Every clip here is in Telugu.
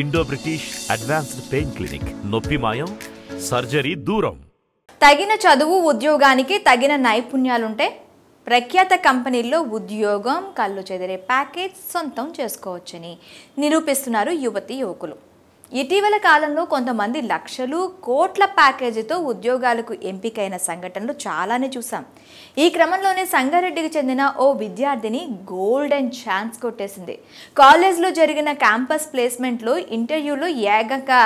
Indo British advanced pain clinic నొప్పి మాయం సర్జరీ దూరం తగిన చదువు ఉద్యోగానికి తగిన నైపుణ్యాలుంటే ప్రఖ్యాత కంపెనీల్లో ఉద్యోగం కళ్ళు చెదిరే ప్యాకేజ్ సొంతం చేసుకోవచ్చని నిరూపిస్తున్నారు యువతి యువకులు ఇటీవల కాలంలో కొంతమంది లక్షలు కోట్ల ప్యాకేజీతో ఉద్యోగాలకు ఎంపికైన సంఘటనలు చాలానే చూసాం ఈ క్రమంలోనే సంగారెడ్డికి చెందిన ఓ విద్యార్థిని గోల్డెన్ ఛాన్స్ కొట్టేసింది కాలేజ్లో జరిగిన క్యాంపస్ ప్లేస్మెంట్లో ఇంటర్వ్యూలో ఏకంగా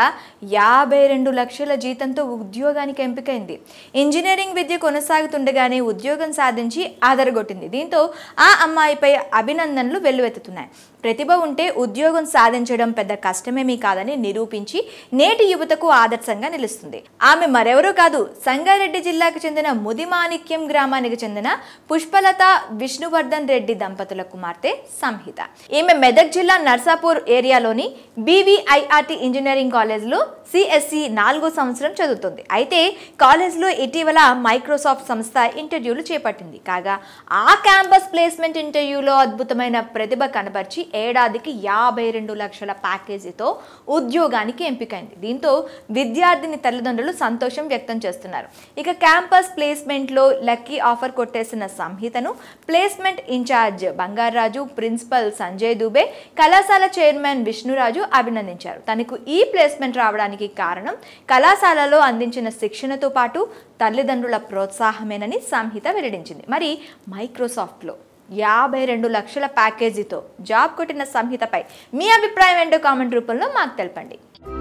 యాభై రెండు లక్షల జీతంతో ఉద్యోగానికి ఎంపికైంది ఇంజనీరింగ్ విద్య కొనసాగుతుండగానే ఉద్యోగం సాధించి ఆదరగొట్టింది దీంతో ఆ అమ్మాయిపై అభినందనలు వెల్లువెత్తుతున్నాయి ప్రతిభ ఉంటే ఉద్యోగం సాధించడం పెద్ద కష్టమేమీ కాదని నిరూపించి నేటి యువతకు ఆదర్శంగా నిలుస్తుంది ఆమె మరెవరూ కాదు సంగారెడ్డి జిల్లాకు చెందిన ముదిమాణిక్యం గ్రామానికి చెందిన పుష్పలత విష్ణువర్ధన్ రెడ్డి దంపతుల కుమార్తె సంహిత ఈమె మెదక్ జిల్లా నర్సాపూర్ ఏరియాలోని బీవీఐఆర్టి ఇంజనీరింగ్ కాలేజ్లో సిఎస్సి e నాలుగో సంవత్సరం చదువుతుంది అయితే కాలేజ్లో ఇటీవల మైక్రోసాఫ్ట్ సంస్థ ఇంటర్వ్యూలు చేపట్టింది కాగా ఆ క్యాంపస్ ప్లేస్మెంట్ ఇంటర్వ్యూలో అద్భుతమైన ప్రతిభ కనబరిచి ఏడాదికి యాభై రెండు లక్షల ప్యాకేజీతో ఉద్యోగానికి ఎంపికైంది దీంతో విద్యార్థిని తల్లిదండ్రులు సంతోషం వ్యక్తం చేస్తున్నారు ఇక క్యాంపస్ ప్లేస్మెంట్లో లక్కీ ఆఫర్ ఆఫర్ కొట్టేసిన సంహితను placement incharge Bangaraju principal Sanjay Dubey కళాశాల చైర్మన్ విష్ణురాజు అభినందించారు తనకు ఈ ప్లేస్మెంట్ రావడానికి కారణం కళాశాలలో అందించిన శిక్షణతో పాటు తల్లిదండ్రుల ప్రోత్సాహమేనని సంహిత వెల్లడించింది మరి మైక్రోసాఫ్ట్లో యాభై రెండు లక్షల ప్యాకేజీతో జాబ్ కొట్టిన సంహితపై మీ అభిప్రాయం ఏంటో కామెంట్ రూపంలో మాకు తెలపండి